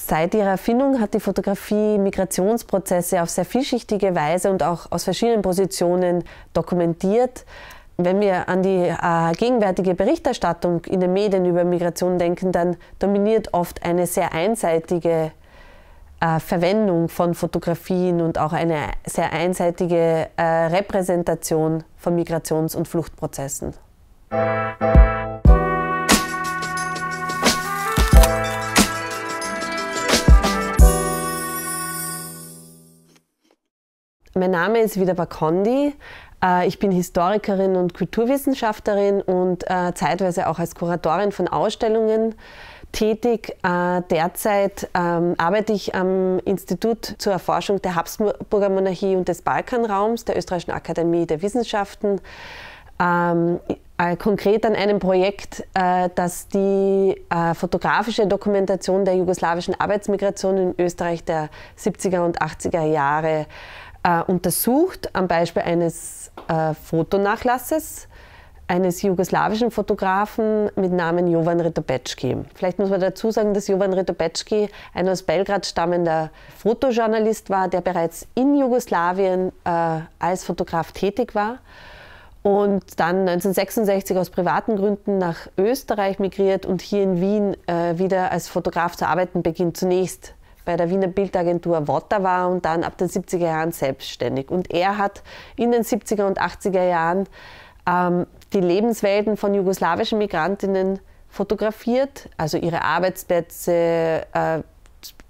Seit ihrer Erfindung hat die Fotografie Migrationsprozesse auf sehr vielschichtige Weise und auch aus verschiedenen Positionen dokumentiert. Wenn wir an die äh, gegenwärtige Berichterstattung in den Medien über Migration denken, dann dominiert oft eine sehr einseitige äh, Verwendung von Fotografien und auch eine sehr einseitige äh, Repräsentation von Migrations- und Fluchtprozessen. Mein Name ist Vida Bakondi. Äh, ich bin Historikerin und Kulturwissenschaftlerin und äh, zeitweise auch als Kuratorin von Ausstellungen tätig. Äh, derzeit ähm, arbeite ich am Institut zur Erforschung der Habsburger Monarchie und des Balkanraums der Österreichischen Akademie der Wissenschaften. Ähm, konkret an einem Projekt, das die fotografische Dokumentation der jugoslawischen Arbeitsmigration in Österreich der 70er und 80er Jahre äh, untersucht am Beispiel eines äh, Fotonachlasses eines jugoslawischen Fotografen mit Namen Jovan Ritopetschki. Vielleicht muss man dazu sagen, dass Jovan Ritopetschki ein aus Belgrad stammender Fotojournalist war, der bereits in Jugoslawien äh, als Fotograf tätig war und dann 1966 aus privaten Gründen nach Österreich migriert und hier in Wien äh, wieder als Fotograf zu arbeiten beginnt. Zunächst bei der Wiener Bildagentur Wotter war und dann ab den 70er Jahren selbstständig. Und er hat in den 70er und 80er Jahren ähm, die Lebenswelten von jugoslawischen Migrantinnen fotografiert, also ihre Arbeitsplätze, äh,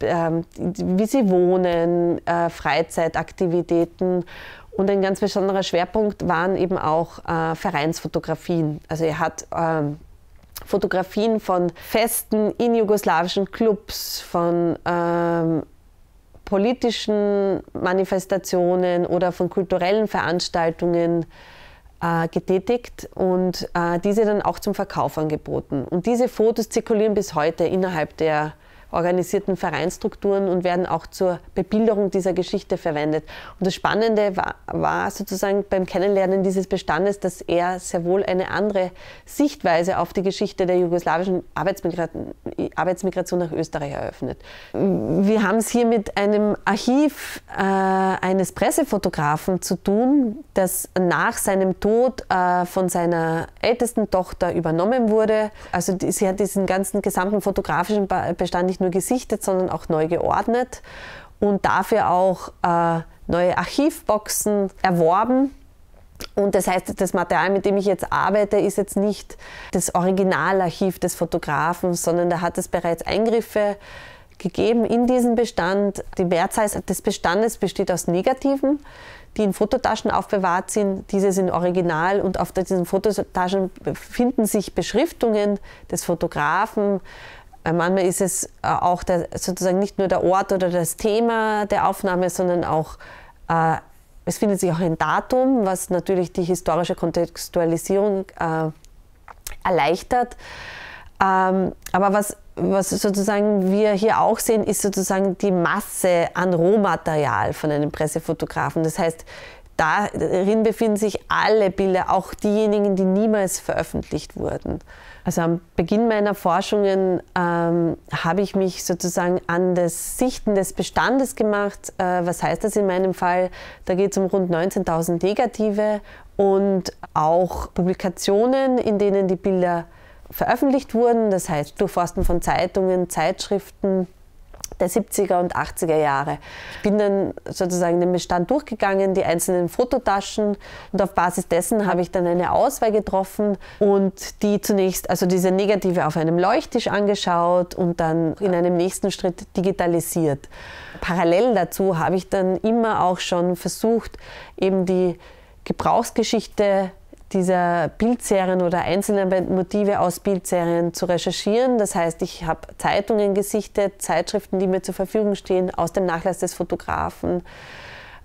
äh, wie sie wohnen, äh, Freizeitaktivitäten. Und ein ganz besonderer Schwerpunkt waren eben auch äh, Vereinsfotografien. Also er hat ähm, Fotografien von Festen in jugoslawischen Clubs, von ähm, politischen Manifestationen oder von kulturellen Veranstaltungen äh, getätigt und äh, diese dann auch zum Verkauf angeboten. Und diese Fotos zirkulieren bis heute innerhalb der organisierten Vereinsstrukturen und werden auch zur Bebilderung dieser Geschichte verwendet. Und das Spannende war, war sozusagen beim Kennenlernen dieses Bestandes, dass er sehr wohl eine andere Sichtweise auf die Geschichte der jugoslawischen Arbeitsmigra Arbeitsmigration nach Österreich eröffnet. Wir haben es hier mit einem Archiv äh, eines Pressefotografen zu tun, das nach seinem Tod äh, von seiner ältesten Tochter übernommen wurde. Also die, sie hat diesen ganzen gesamten fotografischen Bestand nicht nicht nur gesichtet, sondern auch neu geordnet und dafür auch äh, neue Archivboxen erworben. Und das heißt, das Material, mit dem ich jetzt arbeite, ist jetzt nicht das Originalarchiv des Fotografen, sondern da hat es bereits Eingriffe gegeben in diesen Bestand. Die Mehrzahl des Bestandes besteht aus Negativen, die in Fototaschen aufbewahrt sind. Diese sind original und auf diesen Fototaschen finden sich Beschriftungen des Fotografen, äh, manchmal ist es äh, auch der, sozusagen nicht nur der Ort oder das Thema der Aufnahme, sondern auch, äh, es findet sich auch ein Datum, was natürlich die historische Kontextualisierung äh, erleichtert. Ähm, aber was, was sozusagen wir hier auch sehen, ist sozusagen die Masse an Rohmaterial von einem Pressefotografen. Das heißt, darin befinden sich alle Bilder, auch diejenigen, die niemals veröffentlicht wurden. Also am Beginn meiner Forschungen ähm, habe ich mich sozusagen an das Sichten des Bestandes gemacht. Äh, was heißt das in meinem Fall? Da geht es um rund 19.000 Negative und auch Publikationen, in denen die Bilder veröffentlicht wurden. Das heißt Durchforsten von Zeitungen, Zeitschriften, der 70er und 80er Jahre. Ich bin dann sozusagen den Bestand durchgegangen, die einzelnen Fototaschen und auf Basis dessen habe ich dann eine Auswahl getroffen und die zunächst, also diese Negative auf einem Leuchttisch angeschaut und dann in einem nächsten Schritt digitalisiert. Parallel dazu habe ich dann immer auch schon versucht, eben die Gebrauchsgeschichte dieser Bildserien oder einzelnen Motive aus Bildserien zu recherchieren. Das heißt, ich habe Zeitungen gesichtet, Zeitschriften, die mir zur Verfügung stehen, aus dem Nachlass des Fotografen,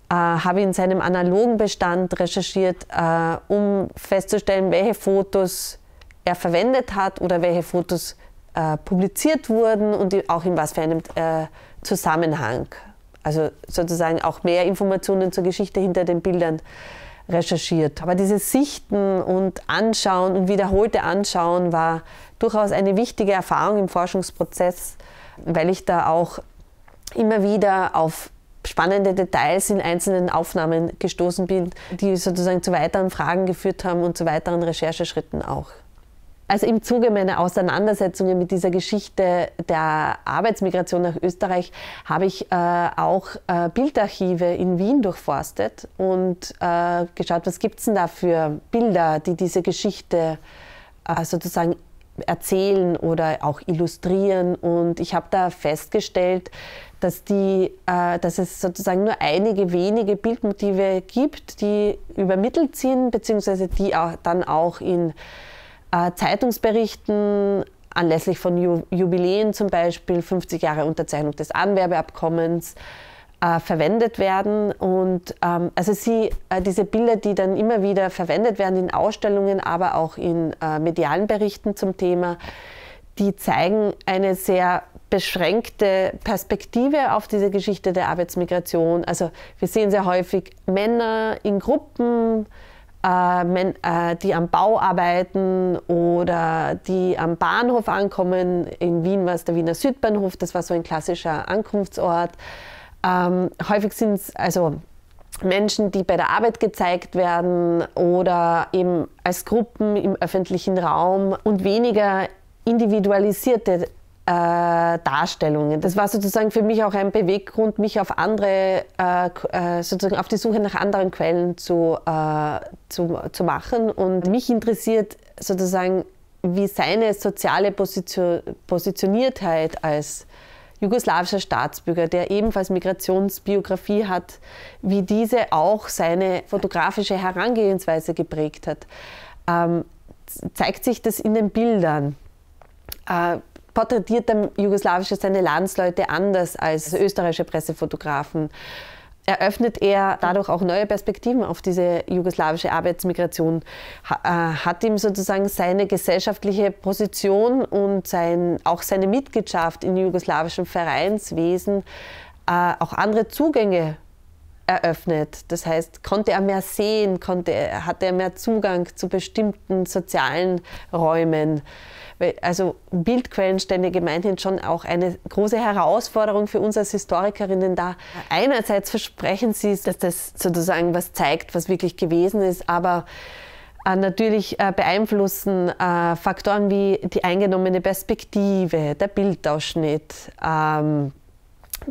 äh, habe in seinem analogen Bestand recherchiert, äh, um festzustellen, welche Fotos er verwendet hat oder welche Fotos äh, publiziert wurden und auch in was für einem äh, Zusammenhang. Also sozusagen auch mehr Informationen zur Geschichte hinter den Bildern recherchiert. Aber dieses Sichten und Anschauen und wiederholte Anschauen war durchaus eine wichtige Erfahrung im Forschungsprozess, weil ich da auch immer wieder auf spannende Details in einzelnen Aufnahmen gestoßen bin, die sozusagen zu weiteren Fragen geführt haben und zu weiteren Rechercheschritten auch. Also im Zuge meiner Auseinandersetzungen mit dieser Geschichte der Arbeitsmigration nach Österreich habe ich äh, auch äh, Bildarchive in Wien durchforstet und äh, geschaut, was gibt es denn da für Bilder, die diese Geschichte äh, sozusagen erzählen oder auch illustrieren. Und ich habe da festgestellt, dass, die, äh, dass es sozusagen nur einige wenige Bildmotive gibt, die übermittelt sind, beziehungsweise die auch dann auch in äh, Zeitungsberichten anlässlich von Jubiläen zum Beispiel, 50 Jahre Unterzeichnung des Anwerbeabkommens, äh, verwendet werden. Und ähm, also sie, äh, diese Bilder, die dann immer wieder verwendet werden in Ausstellungen, aber auch in äh, medialen Berichten zum Thema, die zeigen eine sehr beschränkte Perspektive auf diese Geschichte der Arbeitsmigration. Also wir sehen sehr häufig Männer in Gruppen, äh, äh, die am Bau arbeiten oder die am Bahnhof ankommen. In Wien war es der Wiener Südbahnhof, das war so ein klassischer Ankunftsort. Ähm, häufig sind es also Menschen, die bei der Arbeit gezeigt werden oder eben als Gruppen im öffentlichen Raum und weniger individualisierte äh, Darstellungen. Das war sozusagen für mich auch ein Beweggrund, mich auf andere, äh, äh, sozusagen auf die Suche nach anderen Quellen zu, äh, zu, zu machen. Und mich interessiert sozusagen, wie seine soziale Position, Positioniertheit als jugoslawischer Staatsbürger, der ebenfalls Migrationsbiografie hat, wie diese auch seine fotografische Herangehensweise geprägt hat. Ähm, zeigt sich das in den Bildern? Äh, porträtiert der jugoslawische seine Landsleute anders als österreichische Pressefotografen. Eröffnet er dadurch auch neue Perspektiven auf diese jugoslawische Arbeitsmigration? Äh, hat ihm sozusagen seine gesellschaftliche Position und sein, auch seine Mitgliedschaft im jugoslawischen Vereinswesen äh, auch andere Zugänge eröffnet. Das heißt, konnte er mehr sehen, konnte, hatte er mehr Zugang zu bestimmten sozialen Räumen also Bildquellenstände gemeinhin schon auch eine große Herausforderung für uns als Historikerinnen da. Einerseits versprechen sie, dass das sozusagen was zeigt, was wirklich gewesen ist, aber äh, natürlich äh, beeinflussen äh, Faktoren wie die eingenommene Perspektive, der Bildausschnitt, ähm,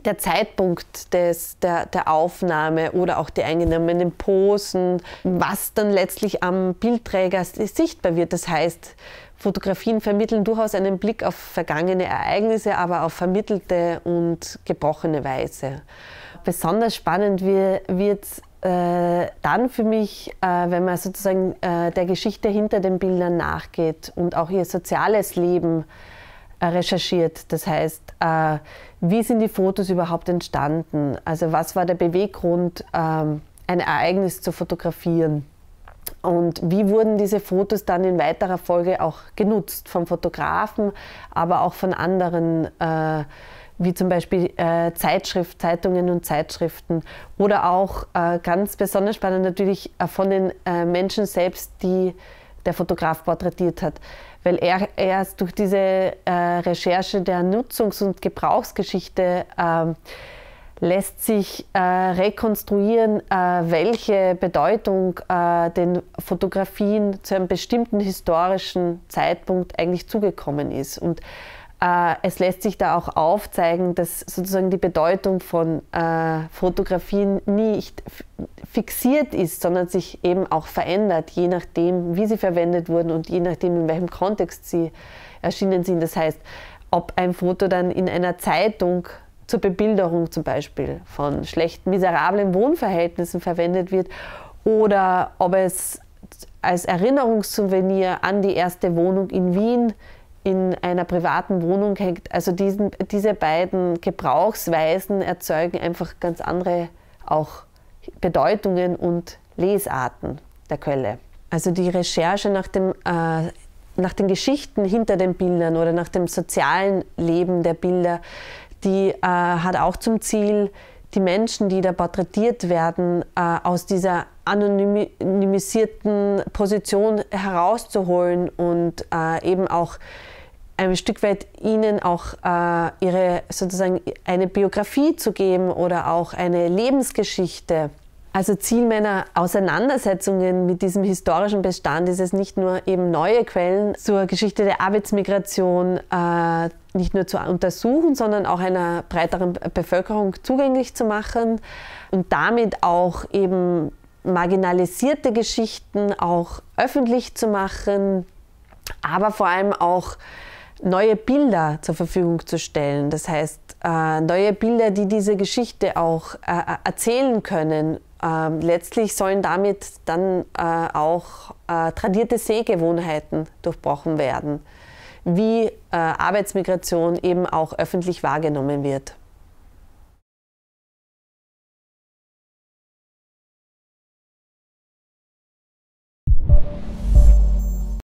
der Zeitpunkt des, der, der Aufnahme oder auch die eingenommenen Posen, was dann letztlich am Bildträger sichtbar wird. Das heißt, Fotografien vermitteln durchaus einen Blick auf vergangene Ereignisse, aber auf vermittelte und gebrochene Weise. Besonders spannend wird es äh, dann für mich, äh, wenn man sozusagen äh, der Geschichte hinter den Bildern nachgeht und auch ihr soziales Leben äh, recherchiert. Das heißt, äh, wie sind die Fotos überhaupt entstanden? Also was war der Beweggrund, ähm, ein Ereignis zu fotografieren? Und wie wurden diese Fotos dann in weiterer Folge auch genutzt von Fotografen, aber auch von anderen, äh, wie zum Beispiel äh, Zeitschrift, Zeitungen und Zeitschriften oder auch äh, ganz besonders spannend natürlich äh, von den äh, Menschen selbst, die der Fotograf porträtiert hat, weil er erst durch diese äh, Recherche der Nutzungs- und Gebrauchsgeschichte ähm, lässt sich äh, rekonstruieren, äh, welche Bedeutung äh, den Fotografien zu einem bestimmten historischen Zeitpunkt eigentlich zugekommen ist. Und äh, es lässt sich da auch aufzeigen, dass sozusagen die Bedeutung von äh, Fotografien nicht fixiert ist, sondern sich eben auch verändert, je nachdem, wie sie verwendet wurden und je nachdem, in welchem Kontext sie erschienen sind. Das heißt, ob ein Foto dann in einer Zeitung zur Bebilderung zum Beispiel von schlechten, miserablen Wohnverhältnissen verwendet wird oder ob es als Erinnerungssouvenir an die erste Wohnung in Wien in einer privaten Wohnung hängt. Also diesen, diese beiden Gebrauchsweisen erzeugen einfach ganz andere auch Bedeutungen und Lesarten der Quelle. Also die Recherche nach, dem, äh, nach den Geschichten hinter den Bildern oder nach dem sozialen Leben der Bilder, die äh, hat auch zum Ziel, die Menschen, die da porträtiert werden, äh, aus dieser anonymisierten Position herauszuholen und äh, eben auch ein Stück weit ihnen auch äh, ihre sozusagen eine Biografie zu geben oder auch eine Lebensgeschichte. Also Ziel meiner Auseinandersetzungen mit diesem historischen Bestand ist es nicht nur eben neue Quellen zur Geschichte der Arbeitsmigration äh, nicht nur zu untersuchen, sondern auch einer breiteren Bevölkerung zugänglich zu machen und damit auch eben marginalisierte Geschichten auch öffentlich zu machen, aber vor allem auch neue Bilder zur Verfügung zu stellen. Das heißt, äh, neue Bilder, die diese Geschichte auch äh, äh, erzählen können, ähm, letztlich sollen damit dann äh, auch äh, tradierte Sehgewohnheiten durchbrochen werden, wie äh, Arbeitsmigration eben auch öffentlich wahrgenommen wird.